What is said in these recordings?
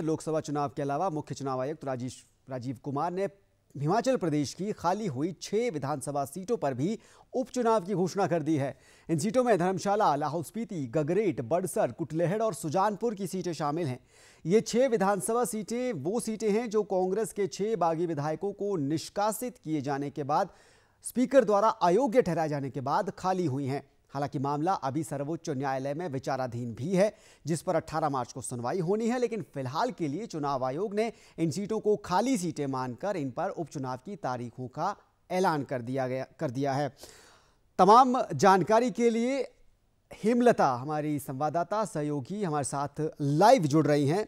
लोकसभा चुनाव के अलावा मुख्य चुनाव आयुक्त राजीश राजीव कुमार ने हिमाचल प्रदेश की खाली हुई छह विधानसभा सीटों पर भी उपचुनाव की घोषणा कर दी है इन सीटों में धर्मशाला लाहौल स्पीति गगरेट बड़सर कुटलेहड़ और सुजानपुर की सीटें शामिल हैं ये छह विधानसभा सीटें वो सीटें हैं जो कांग्रेस के छह बागी विधायकों को निष्कासित किए जाने के बाद स्पीकर द्वारा अयोग्य ठहराए जाने के बाद खाली हुई हैं हालांकि मामला अभी सर्वोच्च न्यायालय में विचाराधीन भी है जिस पर 18 मार्च को सुनवाई होनी है लेकिन फिलहाल के लिए चुनाव आयोग ने इन सीटों को खाली सीटें मानकर इन पर उपचुनाव की तारीखों का ऐलान कर दिया गया कर दिया है तमाम जानकारी के लिए हेमलता हमारी संवाददाता सहयोगी हमारे साथ लाइव जुड़ रही हैं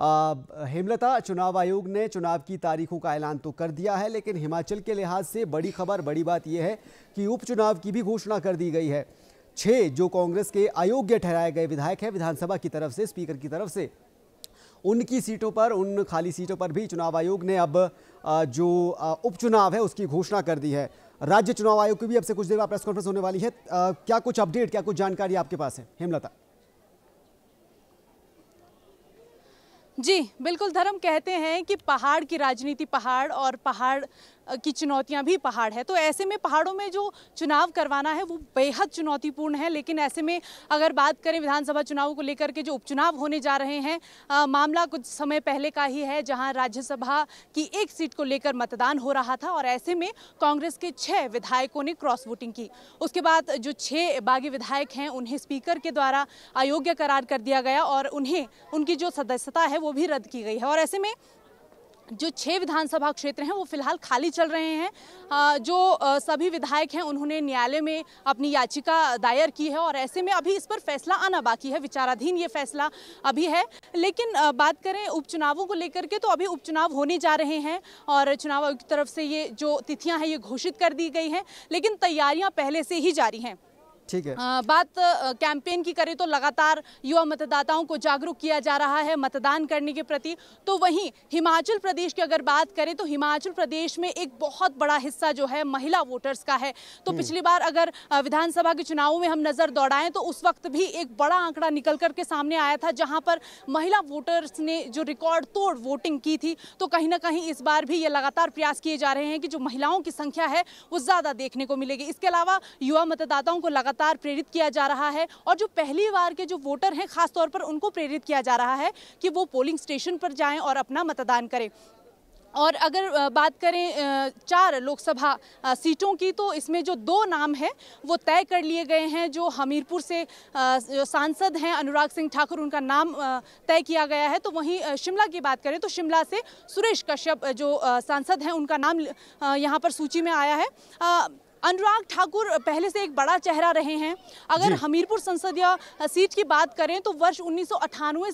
हेमलता चुनाव आयोग ने चुनाव की तारीखों का ऐलान तो कर दिया है लेकिन हिमाचल के लिहाज से बड़ी खबर बड़ी बात यह है कि उपचुनाव की भी घोषणा कर दी गई है छः जो कांग्रेस के अयोग्य ठहराए गए विधायक हैं विधानसभा की तरफ से स्पीकर की तरफ से उनकी सीटों पर उन खाली सीटों पर भी चुनाव आयोग ने अब जो उपचुनाव है उसकी घोषणा कर दी है राज्य चुनाव आयोग की भी अब से कुछ देर बाद प्रेस कॉन्फ्रेंस होने वाली है क्या कुछ अपडेट क्या कुछ जानकारी आपके पास है हेमलता जी बिल्कुल धर्म कहते हैं कि पहाड़ की राजनीति पहाड़ और पहाड़ की चुनौतियां भी पहाड़ है तो ऐसे में पहाड़ों में जो चुनाव करवाना है वो बेहद चुनौतीपूर्ण है लेकिन ऐसे में अगर बात करें विधानसभा चुनाव को लेकर के जो उपचुनाव होने जा रहे हैं आ, मामला कुछ समय पहले का ही है जहां राज्यसभा की एक सीट को लेकर मतदान हो रहा था और ऐसे में कांग्रेस के छः विधायकों ने क्रॉस वोटिंग की उसके बाद जो छः बागी विधायक हैं उन्हें स्पीकर के द्वारा अयोग्य करार कर दिया गया और उन्हें उनकी जो सदस्यता है वो वो भी रद्द की गई है और ऐसे में जो छह विधानसभा क्षेत्र हैं वो फिलहाल खाली चल रहे हैं जो सभी विधायक हैं उन्होंने न्यायालय में अपनी याचिका दायर की है और ऐसे में अभी इस पर फैसला आना बाकी है विचाराधीन ये फैसला अभी है लेकिन बात करें उपचुनावों को लेकर के तो अभी उपचुनाव होने जा रहे हैं और चुनाव आयोग की तरफ से ये जो तिथियाँ हैं ये घोषित कर दी गई हैं लेकिन तैयारियाँ पहले से ही जारी हैं ठीक है आ, बात कैंपेन की करें तो लगातार युवा मतदाताओं को जागरूक किया जा रहा है मतदान करने के प्रति तो वहीं हिमाचल प्रदेश की अगर बात करें तो हिमाचल प्रदेश में एक बहुत बड़ा हिस्सा जो है महिला वोटर्स का है तो हम्म। पिछली बार अगर विधानसभा के चुनाव में हम नज़र दौड़ाएं तो उस वक्त भी एक बड़ा आंकड़ा निकल करके सामने आया था जहाँ पर महिला वोटर्स ने जो रिकॉर्ड तोड़ वोटिंग की थी तो कहीं ना कहीं इस बार भी ये लगातार प्रयास किए जा रहे हैं कि जो महिलाओं की संख्या है वो ज़्यादा देखने को मिलेगी इसके अलावा युवा मतदाताओं को लगातार लगातार प्रेरित किया जा रहा है और जो पहली बार के जो वोटर हैं खासतौर पर उनको प्रेरित किया जा रहा है कि वो पोलिंग स्टेशन पर जाएँ और अपना मतदान करें और अगर बात करें चार लोकसभा सीटों की तो इसमें जो दो नाम हैं वो तय कर लिए गए हैं जो हमीरपुर से जो सांसद हैं अनुराग सिंह ठाकुर उनका नाम तय किया गया है तो वहीं शिमला की बात करें तो शिमला से सुरेश कश्यप जो सांसद हैं उनका नाम यहाँ पर सूची में आया है अनुराग ठाकुर पहले से एक बड़ा चेहरा रहे हैं अगर हमीरपुर संसदीय सीट की बात करें तो वर्ष उन्नीस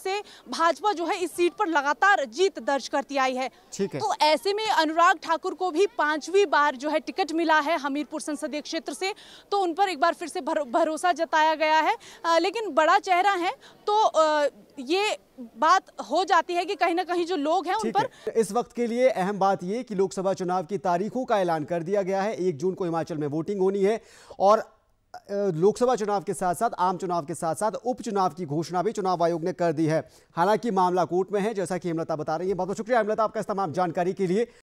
से भाजपा जो है इस सीट पर लगातार जीत दर्ज करती आई है ठीक है तो ऐसे में अनुराग ठाकुर को भी पांचवी बार जो है टिकट मिला है हमीरपुर संसदीय क्षेत्र से तो उन पर एक बार फिर से भरोसा जताया गया है लेकिन बड़ा चेहरा है तो ये बात हो जाती है कि कहीं ना कहीं जो लोग हैं उन पर है। इस वक्त के लिए अहम बात ये कि लोकसभा चुनाव की तारीखों का ऐलान कर दिया गया है एक जून को हिमाचल में वोटिंग होनी है और लोकसभा चुनाव के साथ साथ आम चुनाव के साथ साथ उपचुनाव की घोषणा भी चुनाव आयोग ने कर दी है हालांकि मामला कोर्ट में है जैसा कि हेमलता बता रही है बहुत बहुत शुक्रिया हेमलता आपका इस तमाम जानकारी के लिए